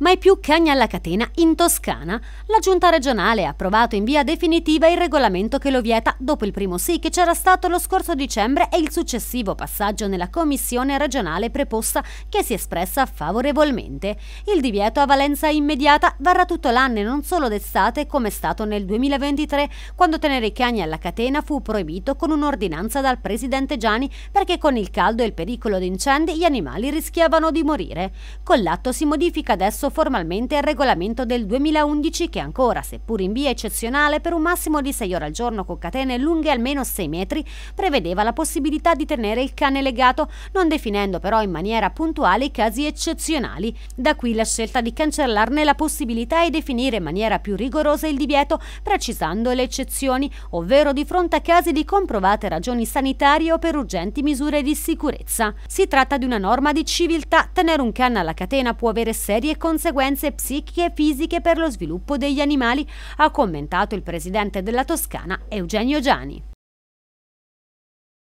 mai più cagna alla catena in Toscana, la giunta regionale ha approvato in via definitiva il regolamento che lo vieta dopo il primo sì che c'era stato lo scorso dicembre e il successivo passaggio nella commissione regionale preposta che si è espressa favorevolmente. Il divieto a valenza immediata varrà tutto l'anno e non solo d'estate come è stato nel 2023 quando tenere i cani alla catena fu proibito con un'ordinanza dal presidente Gianni perché con il caldo e il pericolo di incendi gli animali rischiavano di morire. Con l'atto si modifica adesso formalmente il regolamento del 2011 che ancora, seppur in via eccezionale, per un massimo di 6 ore al giorno con catene lunghe almeno 6 metri, prevedeva la possibilità di tenere il cane legato, non definendo però in maniera puntuale i casi eccezionali. Da qui la scelta di cancellarne la possibilità e definire in maniera più rigorosa il divieto, precisando le eccezioni, ovvero di fronte a casi di comprovate ragioni sanitarie o per urgenti misure di sicurezza. Si tratta di una norma di civiltà, tenere un cane alla catena può avere serie conseguenze conseguenze psichiche e fisiche per lo sviluppo degli animali, ha commentato il presidente della Toscana Eugenio Gianni.